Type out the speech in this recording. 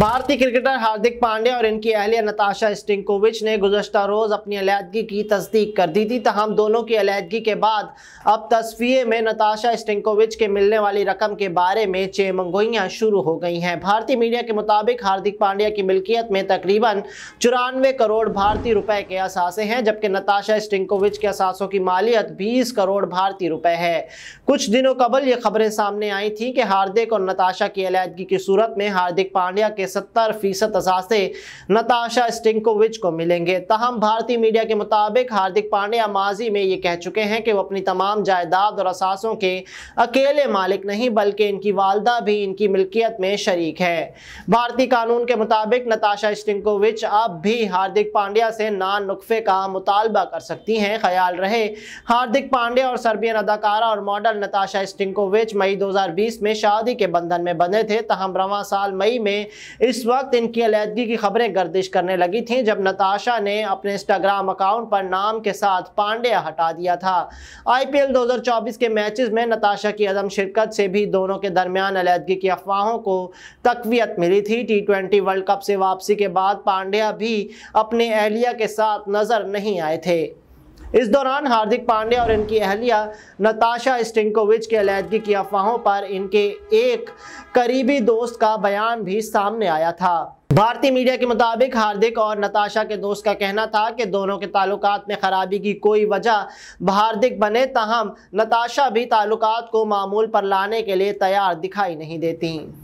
भारतीय क्रिकेटर हार्दिक पांड्या और इनकी अहलिया नताशा स्टिंकोविच ने गुजशत रोज़ अपनी अलीहदगी की तस्दीक कर दी थी तहम दोनों की अलीहदगी के बाद अब तस्वीर में नताशा स्टिंकोविच के मिलने वाली रकम के बारे में चेमंगोइयाँ शुरू हो गई हैं भारतीय मीडिया के मुताबिक हार्दिक पांड्या की मिल्कियत में तकरीबन चौरानवे करोड़ भारतीय रुपए के असासे हैं जबकि नताशा स्टिंकोविच के असासों की मालियत बीस करोड़ भारतीय रुपये है कुछ दिनों कबल ये खबरें सामने आई थी कि हार्दिक और नताशा की अलीहदगी की सूरत में हार्दिक पांड्या के के 70 फीसद असास्ते नताशा स्टिंकोविच को मिलेंगे तहम भारतीय मीडिया के मुताबिक हार्दिक पांड्या माजी में ये कह चुके हैं कि वो अपनी तमाम जायदाद और असासों के अकेले मालिक नहीं बल्कि इनकी वालदा भी इनकी मिल्कियत में शरीक है भारतीय कानून के मुताबिक नताशा स्टिंकोविच अब भी हार्दिक पांड्या से नान नुकफे का मुतालबा कर सकती हैं ख्याल रहे हार्दिक पांड्या और सर्बियन अदाकारा और मॉडल नताशा स्टिंकोविच मई 2020 में शादी के बंधन में बने थे तहम रवा साल मई में इस वक्त इनकी अलीहदगी की खबरें गर्दिश करने लगी थी जब नताशा ने अपने इंस्टाग्राम अकाउंट पर नाम के साथ पांड्या हटा दिया था आईपीएल 2024 के मैचेस में नताशा की अदम शिरकत से भी दोनों के दरमियान अलीहदगी की अफवाहों को तकवीत मिली थी टी ट्वेंटी वर्ल्ड कप से वापसी के बाद पांड्या भी अपने अहलिया के साथ नज़र नहीं आए थे इस दौरान हार्दिक पांडे और इनकी अहलिया नताशा स्टिंकोविच के अलीहदगी की अफवाहों पर इनके एक करीबी दोस्त का बयान भी सामने आया था भारतीय मीडिया के मुताबिक हार्दिक और नताशा के दोस्त का कहना था कि दोनों के ताल्लुक में खराबी की कोई वजह हार्दिक बने तहम नताशा भी ताल्लुक को मामूल पर लाने के लिए तैयार दिखाई नहीं देती